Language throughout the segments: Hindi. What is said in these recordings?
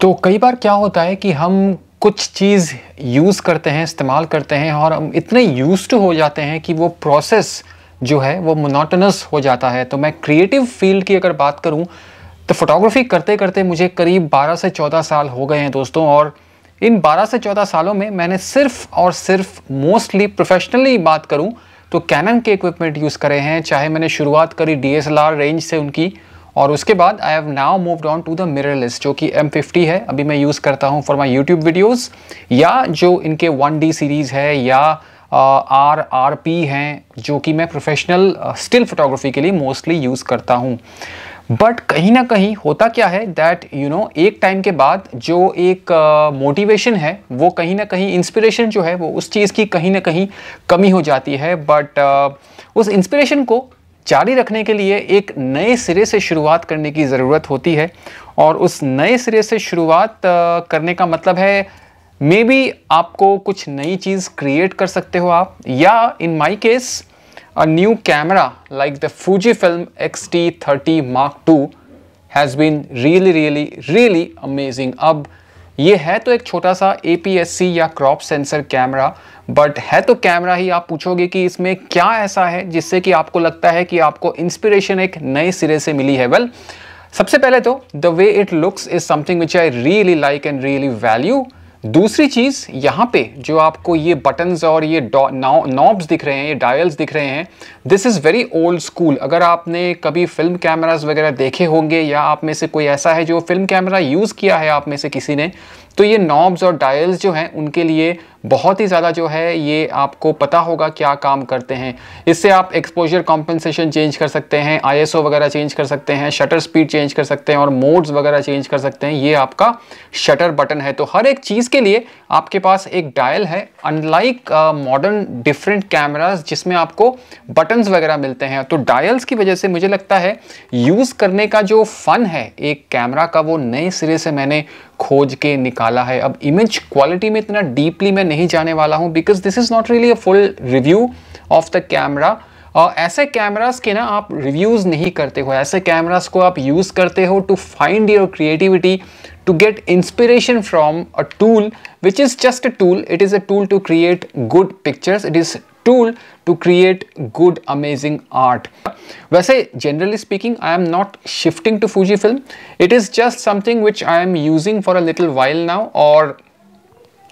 तो कई बार क्या होता है कि हम कुछ चीज़ यूज़ करते हैं इस्तेमाल करते हैं और हम इतने यूज हो जाते हैं कि वो प्रोसेस जो है वो मोनोटनस हो जाता है तो मैं क्रिएटिव फील्ड की अगर बात करूं तो फोटोग्राफी करते करते मुझे करीब 12 से 14 साल हो गए हैं दोस्तों और इन 12 से 14 सालों में मैंने सिर्फ और सिर्फ मोस्टली प्रोफेशनली बात करूं तो कैनन के इक्विपमेंट यूज़ करे हैं चाहे मैंने शुरुआत करी डी रेंज से उनकी और उसके बाद I have now move on to the mirrorless जो कि एम फिफ्टी है अभी मैं यूज़ करता हूँ फॉर माई यूट्यूब वीडियोज़ या जो इनके वन डी सीरीज़ है या आर आर पी हैं जो कि मैं प्रोफेशनल स्टिल फोटोग्राफी के लिए मोस्टली यूज़ करता हूँ बट कहीं ना कहीं होता क्या है दैट यू नो एक टाइम के बाद जो एक मोटिवेशन uh, है वो कहीं ना कहीं इंस्पिरेशन जो है वो उस चीज़ की कहीं ना कहीं कमी हो जाती है बट uh, उस इंस्पिरेशन को जारी रखने के लिए एक नए सिरे से शुरुआत करने की ज़रूरत होती है और उस नए सिरे से शुरुआत करने का मतलब है मे बी आपको कुछ नई चीज़ क्रिएट कर सकते हो आप या in my case a new camera like the Fuji film X T thirty mark two has been really really really amazing अब ये है तो एक छोटा सा ए या क्रॉप सेंसर कैमरा बट है तो कैमरा ही आप पूछोगे कि इसमें क्या ऐसा है जिससे कि आपको लगता है कि आपको इंस्पिरेशन एक नए सिरे से मिली है वेल well, सबसे पहले तो the way it looks is something which I really like and really value दूसरी चीज़ यहाँ पे जो आपको ये बटन और ये नॉब्स दिख रहे हैं ये डायल्स दिख रहे हैं this is very old school अगर आपने कभी फिल्म कैमराज वगैरह देखे होंगे या आप में से कोई ऐसा है जो फिल्म कैमरा यूज़ किया है आप में से किसी ने तो ये नॉब्स और डायल्स जो हैं उनके लिए बहुत ही ज़्यादा जो है ये आपको पता होगा क्या काम करते हैं इससे आप एक्सपोजर कॉम्पनसेशन चेंज कर सकते हैं आईएसओ वगैरह चेंज कर सकते हैं शटर स्पीड चेंज कर सकते हैं और मोड्स वगैरह चेंज कर सकते हैं ये आपका शटर बटन है तो हर एक चीज़ के लिए आपके पास एक डायल है अनलाइक मॉडर्न डिफरेंट कैमराज जिसमें आपको बटन्स वगैरह मिलते हैं तो डायल्स की वजह से मुझे लगता है यूज़ करने का जो फ़न है एक कैमरा का वो नए सिरे से मैंने खोज के निकाला है अब इमेज क्वालिटी में इतना डीपली मैं नहीं जाने वाला हूँ because this is not really a full review of the camera और ऐसे कैमरास के ना आप रिव्यूज़ नहीं करते हो ऐसे कैमरास को आप यूज़ करते हो to find your creativity to get inspiration from a tool which is just a tool it is a tool to create good pictures it is tool to create good amazing art वैसे generally speaking I am not shifting to Fujifilm it is just something which I am using for a little while now or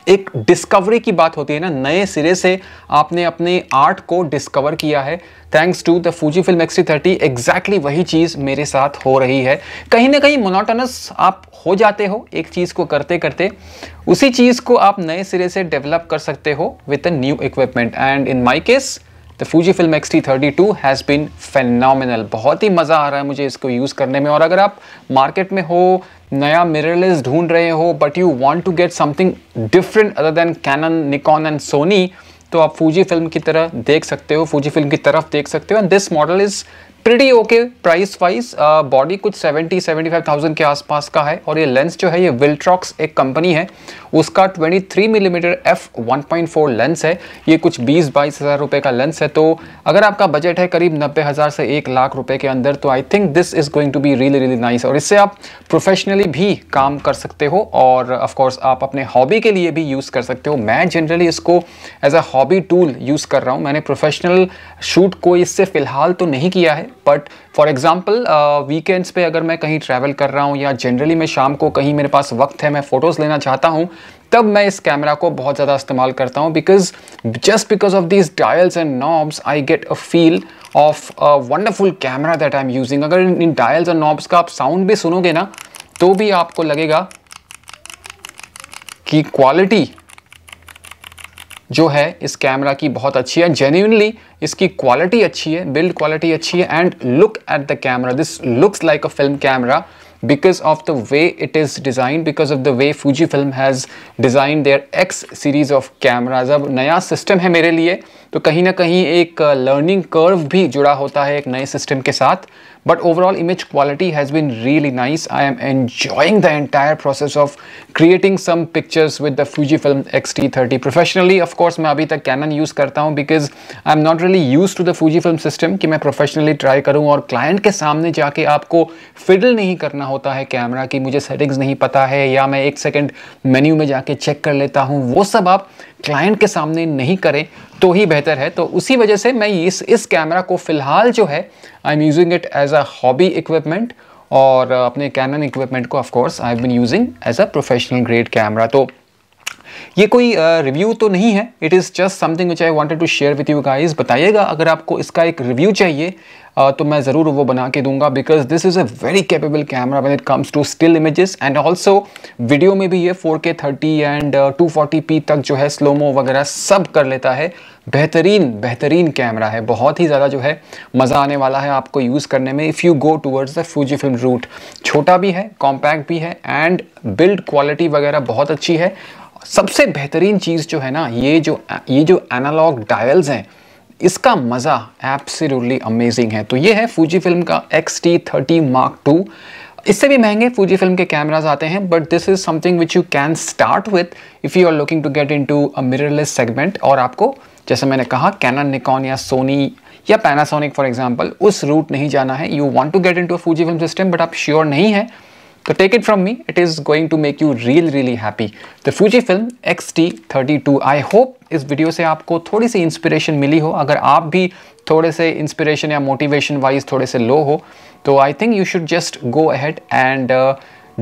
एक डिस्कवरी की बात होती है ना नए सिरे से आपने अपने आर्ट को डिस्कवर किया है thanks to the Fuji film X thirty exactly वही चीज़ मेरे साथ हो रही है कहीं ना कहीं मोनोटनस आप हो जाते हो एक चीज़ को करते करते उसी चीज़ को आप नए सिरे से डेवलप कर सकते हो with a new equipment and in my case the Fuji film X T thirty two has been phenomenal बहुत ही मज़ा आ रहा है मुझे इसको यूज़ करने में और अगर आप मार्केट में हो नया मिररलेस ढूंढ रहे हो but you want to get something different other than Canon Nikon and Sony तो आप फूजी फिल्म की तरह देख सकते हो फूजी फिल्म की तरफ देख सकते हो and this model is pretty okay price wise body कुछ 70 75,000 के आसपास का है और ये लेंस जो है ये विल्ट्रॉक्स एक कंपनी है उसका 23 मिलीमीटर एफ 1.4 लेंस है ये कुछ 20 बाईस हज़ार रुपये का लेंस है तो अगर आपका बजट है करीब नब्बे हज़ार से एक लाख रुपए के अंदर तो I think this is going to be really really nice और इससे आप प्रोफेशनली भी काम कर सकते हो और ऑफकोर्स आप अपने हॉबी के लिए भी यूज़ कर सकते हो मैं जनरली इसको as a hobby tool use कर रहा हूँ मैंने प्रोफेशनल शूट को इससे फ़िलहाल तो नहीं किया है बट फॉर एग्जाम्पल वीकेंड्स पे अगर मैं कहीं ट्रैवल कर रहा हूँ या जनरली मैं शाम को कहीं मेरे पास वक्त है मैं फ़ोटोज़ लेना चाहता हूँ तब मैं इस कैमरा को बहुत ज़्यादा इस्तेमाल करता हूँ because just because of these dials and knobs I get a feel of a wonderful camera that I am using अगर इन डायल्स एंड नॉब्स का आप साउंड भी सुनोगे ना तो भी आपको लगेगा कि क्वालिटी जो है इस कैमरा की बहुत अच्छी है जेन्यूनली इसकी क्वालिटी अच्छी है बिल्ड क्वालिटी अच्छी है and look at the camera this looks like a film camera because of the way it is design because of the way Fuji film has design their X series of camera अब नया सिस्टम है मेरे लिए तो कहीं ना कहीं एक लर्निंग uh, कर्व भी जुड़ा होता है एक नए सिस्टम के साथ but overall image quality has been really nice. I am enjoying the entire process of creating some pictures with the Fujifilm X-T30. Professionally, of course, मैं अभी तक Canon use करता हूँ because I'm not really used to the Fujifilm system कि मैं professionally try करूँ और client के सामने जाके आपको fiddle नहीं करना होता है कैमरा की मुझे settings नहीं पता है या मैं एक second menu में जाके check कर लेता हूँ वो सब आप क्लाइंट के सामने नहीं करें तो ही बेहतर है तो उसी वजह से मैं इस इस कैमरा को फ़िलहाल जो है I am using it as a hobby equipment और अपने कैनन इक्विपमेंट को of course I have been using as a professional grade camera तो ये कोई रिव्यू तो नहीं है it is just something which I wanted to share with you guys बताइएगा अगर आपको इसका एक रिव्यू चाहिए तो मैं ज़रूर वो बना के दूंगा because this is a very capable camera when it comes to still images and also video में भी ये 4K 30 एंड पी तक जो है स्लोमो वगैरह सब कर लेता है बेहतरीन बेहतरीन कैमरा है बहुत ही ज़्यादा जो है मज़ा आने वाला है आपको यूज़ करने में if you go towards the Fuji film route छोटा भी है कॉम्पैक्ट भी है एंड बिल्ड क्वालिटी वगैरह बहुत अच्छी है सबसे बेहतरीन चीज़ जो है ना ये जो ये जो एनालॉग डायल्स हैं इसका मज़ा एप्सरूटली अमेजिंग है तो ये है फूजी फिल्म का X T thirty mark two इससे भी महंगे फूजी फिल्म के कैमराज आते हैं but this is something which you can start with if you are looking to get into a mirrorless segment और आपको जैसे मैंने कहा कैनन निकॉन या सोनी या पैनासोनिक फॉर एग्जाम्पल उस रूट नहीं जाना है you want to get into a Fuji film system but आप श्योर नहीं है तो take it from me it is going to make you real really happy the Fuji film X T thirty two I hope इस वीडियो से आपको थोड़ी सी इंस्पिरेशन मिली हो अगर आप भी थोड़े से इंस्पिरेशन या मोटिवेशन वाइज थोड़े से लो हो तो I think you should just go ahead and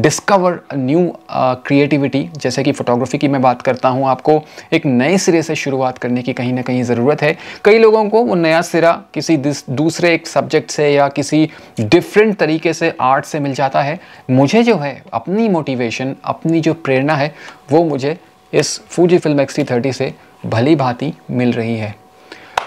discover new creativity जैसे कि फ़ोटोग्राफी की मैं बात करता हूँ आपको एक नए सिरे से शुरुआत करने की कहीं ना कहीं ज़रूरत है कई लोगों को वो नया सिरा किसी दूसरे एक सब्जेक्ट से या किसी डिफरेंट तरीके से आर्ट से मिल जाता है मुझे जो है अपनी मोटिवेशन अपनी जो प्रेरणा है वो मुझे इस फूजी फिल्म एक्स से भली भांति मिल रही है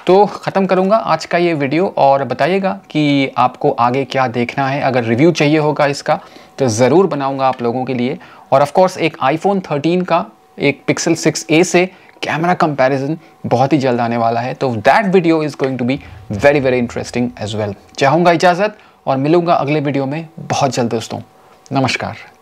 तो ख़त्म करूँगा आज का ये वीडियो और बताइएगा कि आपको आगे क्या देखना है अगर रिव्यू चाहिए होगा इसका तो ज़रूर बनाऊँगा आप लोगों के लिए और ऑफ़ एक आईफोन 13 का एक पिक्सल 6a से कैमरा कंपैरिजन बहुत ही जल्द आने वाला है तो that video is going to be very very interesting as well चाहूँगा इजाज़त और मिलूँगा अगले वीडियो में बहुत जल्द दोस्तों नमस्कार